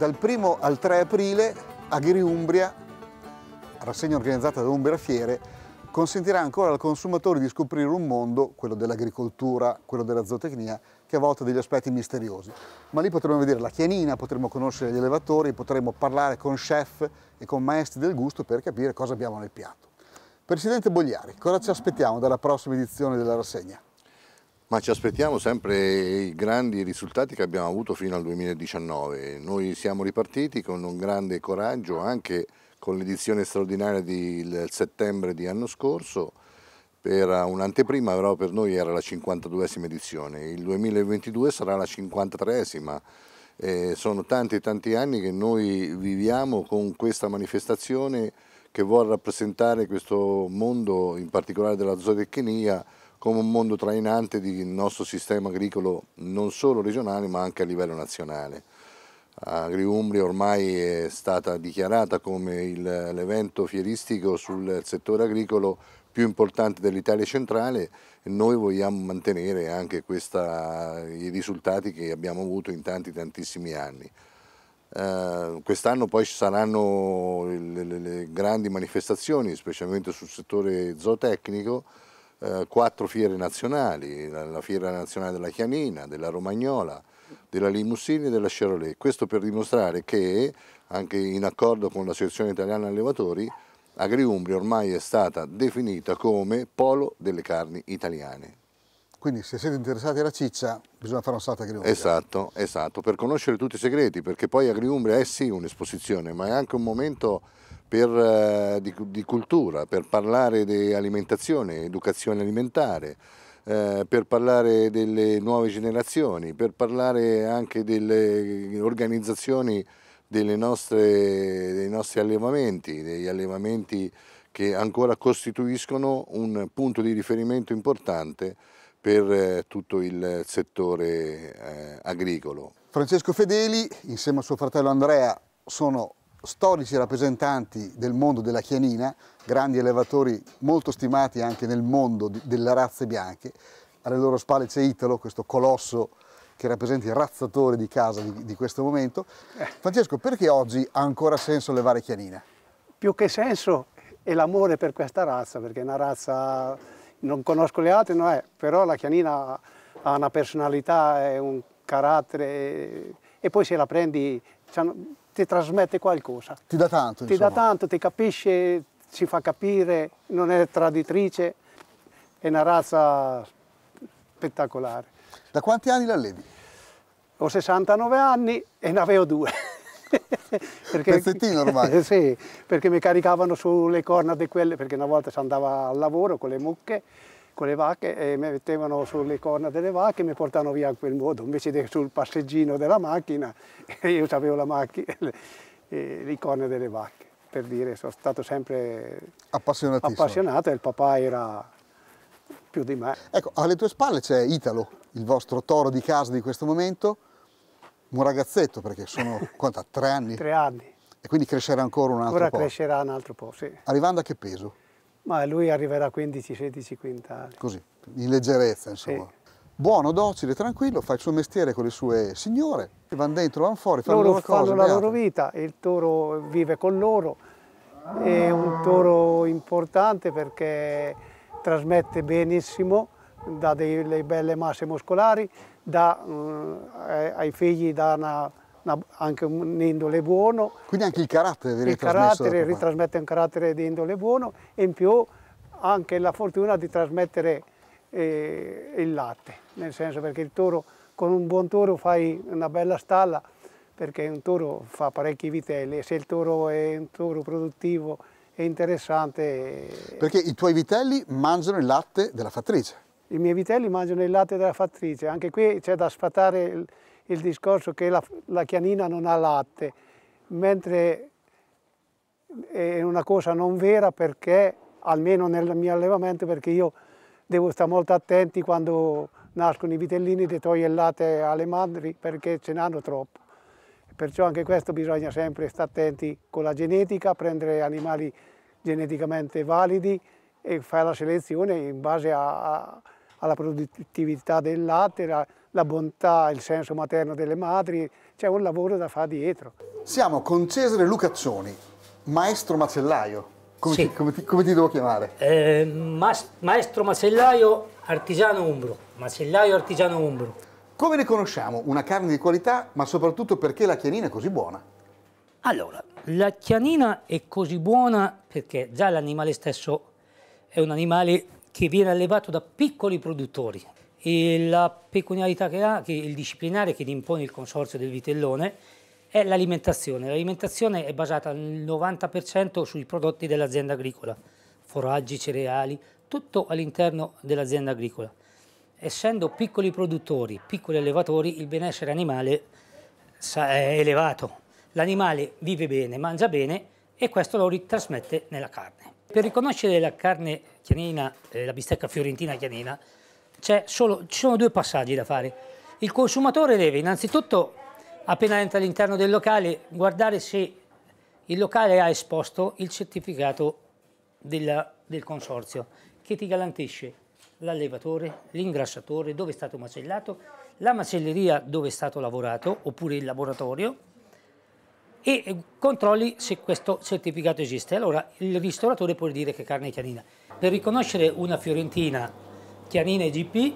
Dal 1 al 3 aprile Agri Umbria, rassegna organizzata da Umbria Fiere, consentirà ancora al consumatore di scoprire un mondo, quello dell'agricoltura, quello della zootecnia, che a volte ha degli aspetti misteriosi. Ma lì potremo vedere la chianina, potremo conoscere gli elevatori, potremo parlare con chef e con maestri del gusto per capire cosa abbiamo nel piatto. Presidente Bogliari, cosa ci aspettiamo dalla prossima edizione della rassegna? Ma ci aspettiamo sempre i grandi risultati che abbiamo avuto fino al 2019. Noi siamo ripartiti con un grande coraggio anche con l'edizione straordinaria del settembre di anno scorso, per un'anteprima però per noi era la 52esima edizione, il 2022 sarà la 53esima. Eh, sono tanti tanti anni che noi viviamo con questa manifestazione che vuole rappresentare questo mondo, in particolare della zootecnia, come un mondo trainante del nostro sistema agricolo non solo regionale ma anche a livello nazionale. AgriUmbria ormai è stata dichiarata come l'evento fieristico sul settore agricolo più importante dell'Italia centrale e noi vogliamo mantenere anche questa, i risultati che abbiamo avuto in tanti tantissimi anni. Eh, quest'anno poi ci saranno le, le, le, grandi manifestazioni, specialmente sul settore zootecnico, uh, quattro fiere nazionali, la, la, fiera nazionale della Chianina, della Romagnola, della Limousine e della Chevrolet. Questo per dimostrare che, anche in accordo con l'Associazione Italiana Allevatori, Agriumbria ormai è stata definita come polo delle carni italiane. Quindi se siete interessati alla ciccia bisogna fare un salto a Griumbria. Esatto, esatto, per conoscere tutti i segreti, perché poi a è sì un'esposizione, ma è anche un momento per, eh, di, di, cultura, per parlare di alimentazione, educazione alimentare, eh, per parlare delle nuove generazioni, per parlare anche delle organizzazioni nostre, dei nostri allevamenti, degli allevamenti che ancora costituiscono un punto di riferimento importante per eh, tutto il settore eh, agricolo. Francesco Fedeli, insieme a suo fratello Andrea, sono storici rappresentanti del mondo della chianina, grandi elevatori molto stimati anche nel mondo delle razze bianche. Alle loro spalle c'è Italo, questo colosso che rappresenta il razzatore di casa di, di questo momento. Eh. Francesco, perché oggi ha ancora senso levare chianina? Più che senso è l'amore per questa razza, perché è una razza non conosco le altre, no è, eh, però la Chianina ha una personalità, un carattere e poi se la prendi ti trasmette qualcosa. Ti dà tanto. Ti insomma. dà tanto, ti capisce, si fa capire, non è traditrice, è una razza spettacolare. Da quanti anni l'allevi? Ho 69 anni e ne avevo due. perché, pezzettino ormai. sì, perché mi caricavano sulle corna di quelle, perché una volta si andava al lavoro con le mucche, con le vacche e mi mettevano sulle corna delle vacche e mi portavano via in quel modo, invece che sul passeggino della macchina, io avevo la macchina, le, le corna delle vacche, per dire, sono stato sempre appassionato e il papà era più di me. Ecco, alle tue spalle c'è Italo, il vostro toro di casa di questo momento, un ragazzetto perché sono, quanta, tre anni? tre anni. E quindi crescerà ancora un altro Ora po'? Ora crescerà un altro po', sì. Arrivando a che peso? Ma lui arriverà a 15, 16 quintali. Così, in leggerezza insomma. Sì. Buono, docile, tranquillo, fa il suo mestiere con le sue signore, vanno dentro, vanno fuori, fanno loro la loro fanno la beate. loro vita, il toro vive con loro, è un toro importante perché trasmette benissimo, dà delle belle masse muscolari, dà mh, mm, ai figli dà una, una, anche un indole buono. Quindi anche il carattere vi Il carattere, ritrasmette un carattere di indole buono e in più anche la fortuna di trasmettere eh, il latte, nel senso perché il toro, con un buon toro fai una bella stalla, perché un toro fa parecchi vitelli e se il toro è un toro produttivo è interessante... Eh, perché i tuoi vitelli mangiano il latte della fattrice i miei vitelli mangiano il latte della fattrice, anche qui c'è da sfatare il, il discorso che la, la, chianina non ha latte, mentre è una cosa non vera perché, almeno nel mio allevamento, perché io devo stare molto attenti quando nascono i vitellini di togliere il latte alle madri perché ce n'hanno troppo. Perciò anche questo bisogna sempre stare attenti con la genetica, prendere animali geneticamente validi e fare la selezione in base a, a alla produttività del latte, la, la bontà, il senso materno delle madri, c'è un lavoro da fare dietro. Siamo con Cesare Lucaccioni, maestro macellaio. Come, sì. ti, come, ti, come ti, devo chiamare? Eh, mas, maestro macellaio artigiano umbro. Macellaio artigiano umbro. Come riconosciamo una carne di qualità, ma soprattutto perché la chianina è così buona? Allora, la chianina è così buona perché già l'animale stesso è un animale che viene allevato da piccoli produttori. E la peculiarità che ha, che il disciplinare che impone il consorzio del vitellone, è l'alimentazione. L'alimentazione è basata al 90% sui prodotti dell'azienda agricola, foraggi, cereali, tutto all'interno dell'azienda agricola. Essendo piccoli produttori, piccoli allevatori, il benessere animale è elevato. L'animale vive bene, mangia bene e questo lo ritrasmette nella carne. Per riconoscere la carne chianina, eh, la bistecca fiorentina chianina, solo, ci sono due passaggi da fare. Il consumatore deve innanzitutto, appena entra all'interno del locale, guardare se il locale ha esposto il certificato della, del consorzio che ti garantisce l'allevatore, l'ingrassatore, dove è stato macellato, la macelleria dove è stato lavorato oppure il laboratorio e controlli se questo certificato esiste. Allora il ristoratore può dire che carne è chianina. Per riconoscere una fiorentina chianina IGP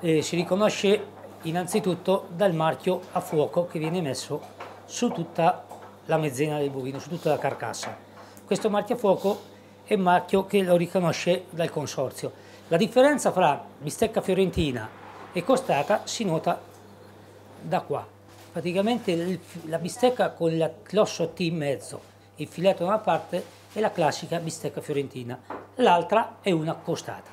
eh, si riconosce innanzitutto dal marchio a fuoco che viene messo su tutta la mezzena del bovino, su tutta la carcassa. Questo marchio a fuoco è un marchio che lo riconosce dal consorzio. La differenza fra bistecca fiorentina e costata si nota da qua praticamente il, la bistecca con la T in mezzo, il filetto da una parte e la classica bistecca fiorentina, l'altra è una costata.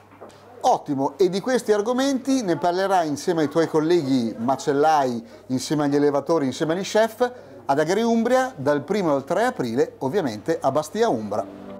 Ottimo, e di questi argomenti ne parlerai insieme ai tuoi colleghi macellai, insieme agli elevatori, insieme agli chef, ad Agri Umbria dal 1 al 3 aprile, ovviamente a Bastia Umbra.